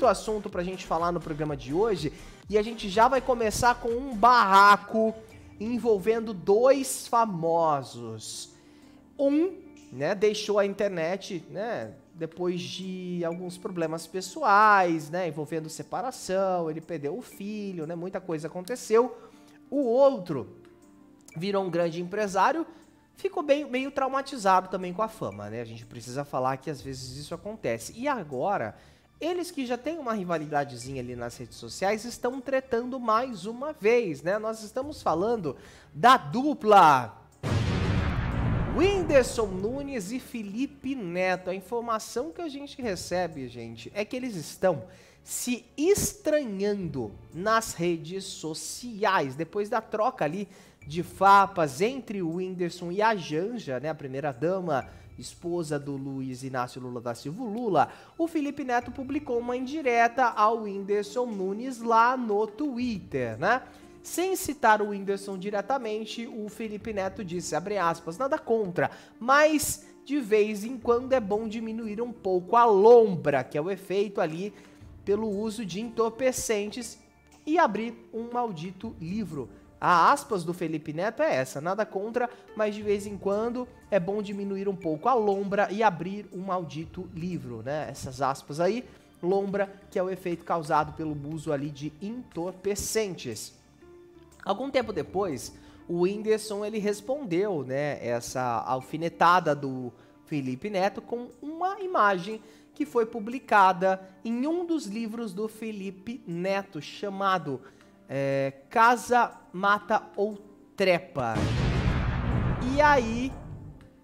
muito assunto pra gente falar no programa de hoje e a gente já vai começar com um barraco envolvendo dois famosos. Um, né, deixou a internet, né, depois de alguns problemas pessoais, né, envolvendo separação, ele perdeu o filho, né, muita coisa aconteceu. O outro virou um grande empresário, ficou bem, meio traumatizado também com a fama, né? A gente precisa falar que às vezes isso acontece. E agora eles que já têm uma rivalidadezinha ali nas redes sociais estão tretando mais uma vez, né? Nós estamos falando da dupla Whindersson Nunes e Felipe Neto. A informação que a gente recebe, gente, é que eles estão se estranhando nas redes sociais depois da troca ali de farpas entre o Whindersson e a Janja, né, a primeira-dama, esposa do Luiz Inácio Lula da Silva Lula, o Felipe Neto publicou uma indireta ao Whindersson Nunes lá no Twitter, né? Sem citar o Whindersson diretamente, o Felipe Neto disse, abre aspas, nada contra, mas de vez em quando é bom diminuir um pouco a lombra, que é o efeito ali pelo uso de entorpecentes, e abrir um maldito livro a aspas do Felipe Neto é essa: nada contra, mas de vez em quando é bom diminuir um pouco a lombra e abrir um maldito livro, né? Essas aspas aí, lombra, que é o efeito causado pelo uso ali de entorpecentes. Algum tempo depois, o Whindersson ele respondeu, né, essa alfinetada do Felipe Neto com uma imagem que foi publicada em um dos livros do Felipe Neto chamado é, Casa mata ou trepa. E aí,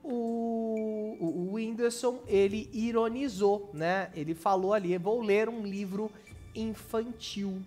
o, o, o Whindersson, ele ironizou, né? Ele falou ali, vou ler um livro infantil.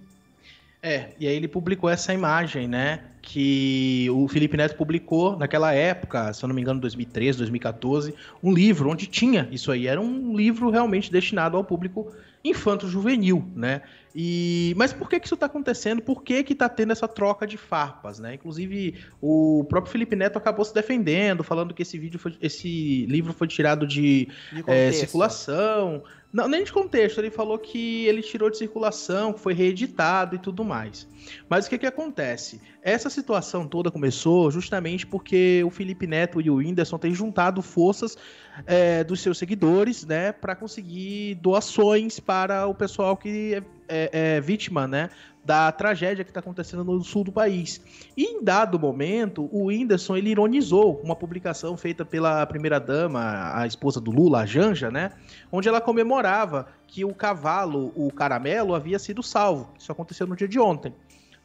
É, e aí ele publicou essa imagem, né? que o Felipe Neto publicou naquela época, se eu não me engano, 2013, 2014, um livro onde tinha isso aí. Era um livro realmente destinado ao público infanto-juvenil, né? E, mas por que, que isso está acontecendo? Por que está tendo essa troca de farpas? Né? Inclusive, o próprio Felipe Neto acabou se defendendo, falando que esse vídeo foi, esse livro foi tirado de, de é, circulação. Não, nem de contexto, ele falou que ele tirou de circulação, que foi reeditado e tudo mais. Mas o que, que acontece? Essa situação toda começou justamente porque o Felipe Neto e o Whindersson têm juntado forças é, dos seus seguidores, né, para conseguir doações para o pessoal que é, é, é vítima, né, da tragédia que está acontecendo no sul do país. E em dado momento, o Whindersson ele ironizou uma publicação feita pela primeira-dama, a esposa do Lula, a Janja, né? Onde ela comemorava que o cavalo, o caramelo, havia sido salvo. Isso aconteceu no dia de ontem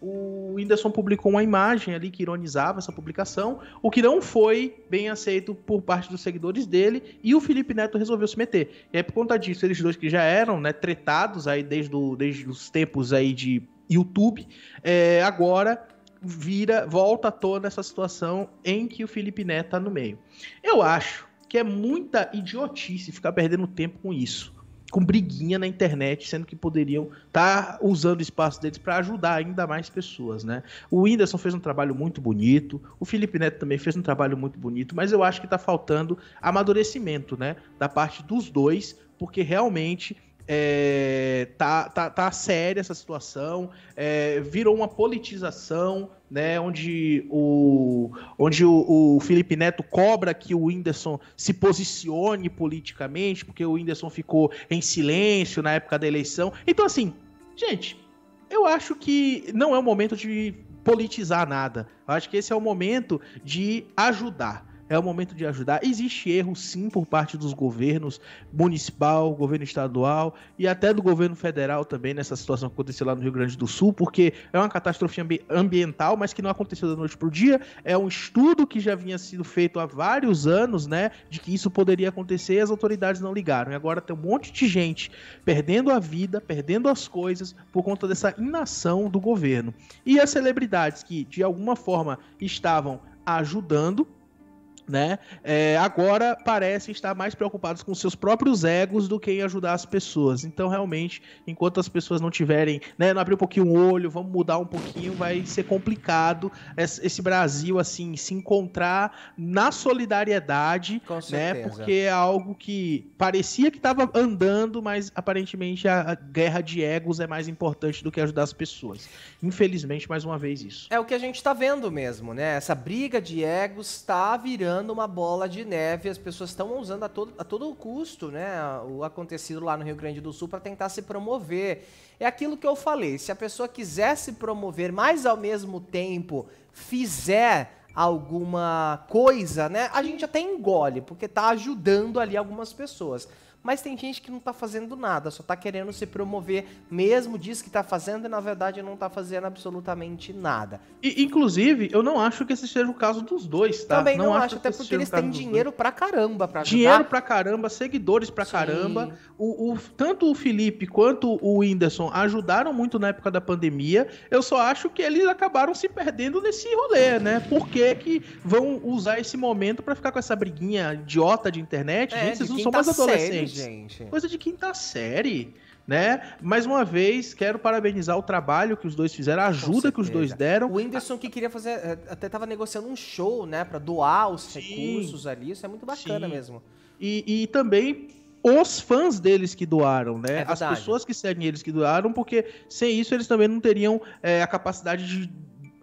o Whindersson publicou uma imagem ali que ironizava essa publicação, o que não foi bem aceito por parte dos seguidores dele, e o Felipe Neto resolveu se meter. E aí, por conta disso, eles dois que já eram né, tretados aí desde, desde os tempos aí de YouTube, é, agora vira, volta à tona essa situação em que o Felipe Neto tá no meio. Eu acho que é muita idiotice ficar perdendo tempo com isso com briguinha na internet, sendo que poderiam estar tá usando o espaço deles para ajudar ainda mais pessoas, né? O Whindersson fez um trabalho muito bonito, o Felipe Neto também fez um trabalho muito bonito, mas eu acho que está faltando amadurecimento, né, da parte dos dois, porque realmente é, tá, tá, tá séria essa situação, é, virou uma politização, né, onde, o, onde o, o, Felipe Neto cobra que o Whindersson se posicione politicamente, porque o Whindersson ficou em silêncio na época da eleição. Então, assim, gente, eu acho que não é o momento de politizar nada. Eu acho que esse é o momento de ajudar é o momento de ajudar. Existe erro, sim, por parte dos governos municipal, governo estadual e até do governo federal também nessa situação que aconteceu lá no Rio Grande do Sul, porque é uma catástrofe ambi ambiental, mas que não aconteceu da noite para o dia. É um estudo que já vinha sido feito há vários anos, né, de que isso poderia acontecer e as autoridades não ligaram. E agora tem um monte de gente perdendo a vida, perdendo as coisas por conta dessa inação do governo. E as celebridades que, de alguma forma, estavam ajudando, né? É, agora parecem estar mais preocupados com seus próprios egos do que em ajudar as pessoas. Então, realmente, enquanto as pessoas não tiverem, né, não abrir um pouquinho o olho, vamos mudar um pouquinho, vai ser complicado esse Brasil assim se encontrar na solidariedade, com né? Porque é algo que parecia que estava andando, mas aparentemente a guerra de egos é mais importante do que ajudar as pessoas. Infelizmente, mais uma vez isso. É o que a gente está vendo mesmo, né? Essa briga de egos está virando virando uma bola de neve. As pessoas estão usando a todo, a todo custo né, o acontecido lá no Rio Grande do Sul para tentar se promover. É aquilo que eu falei: se a pessoa quiser se promover, mas ao mesmo tempo fizer alguma coisa, né? A gente até engole, porque está ajudando ali algumas pessoas. Mas tem gente que não está fazendo nada, só está querendo se promover, mesmo diz que está fazendo e na verdade não está fazendo absolutamente nada. E, inclusive, eu não acho que esse seja o caso dos dois, tá? Também não, não acho, acho até porque eles têm dinheiro dois. pra caramba pra ajudar. Dinheiro pra caramba, seguidores pra Sim. caramba. O, o, tanto o Felipe quanto o Whindersson ajudaram muito na época da pandemia. Eu só acho que eles acabaram se perdendo nesse rolê, né? Por que, que vão usar esse momento para ficar com essa briguinha idiota de internet? É, gente, vocês não são tá mais adolescentes gente. Coisa de quinta série. Né? Mais uma vez, quero parabenizar o trabalho que os dois fizeram, a ajuda que os dois deram. O Whindersson que queria fazer, eh, até estava negociando um show, né, para doar os Sim. recursos ali, isso é muito bacana Sim. mesmo. E, e também os fãs deles que doaram, né? É As pessoas que seguem eles que doaram, porque sem isso eles também não teriam é, a capacidade de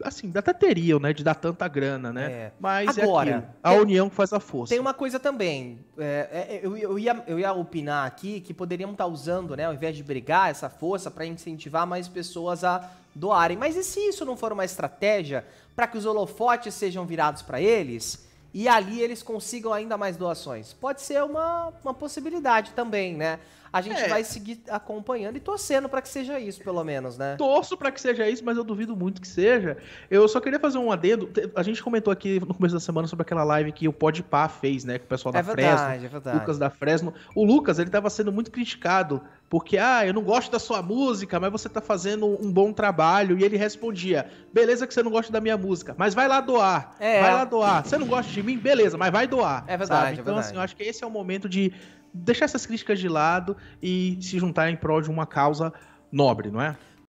assim, até teriam, né, de dar tanta grana, né? É. Mas é Agora, é a tem, união que faz a força. Tem uma coisa também, é, é eu, eu, ia, eu ia opinar aqui que poderiam estar tá usando, né, ao invés de brigar, essa força para incentivar mais pessoas a doarem. Mas e se isso não for uma estratégia para que os holofotes sejam virados para eles? e ali eles consigam ainda mais doações. Pode ser uma, uma possibilidade também, né? A gente é. vai seguir acompanhando e torcendo para que seja isso, pelo menos, né? Torço para que seja isso, mas eu duvido muito que seja. Eu só queria fazer um adendo. A gente comentou aqui no começo da semana sobre aquela live que o Podpah fez, né? Com o pessoal da é verdade, Fresno, é verdade. Lucas da Fresno. O Lucas, ele estava sendo muito criticado porque ah, eu não gosto da sua música, mas você tá fazendo um bom trabalho. E ele respondia: beleza que você não gosta da minha música, mas vai lá doar. É. Vai lá doar. Você não gosta de mim? Beleza, mas vai doar. É verdade. Sabe? Então, é verdade. assim, eu acho que esse é o momento de deixar essas críticas de lado e se juntar em prol de uma causa nobre, não é?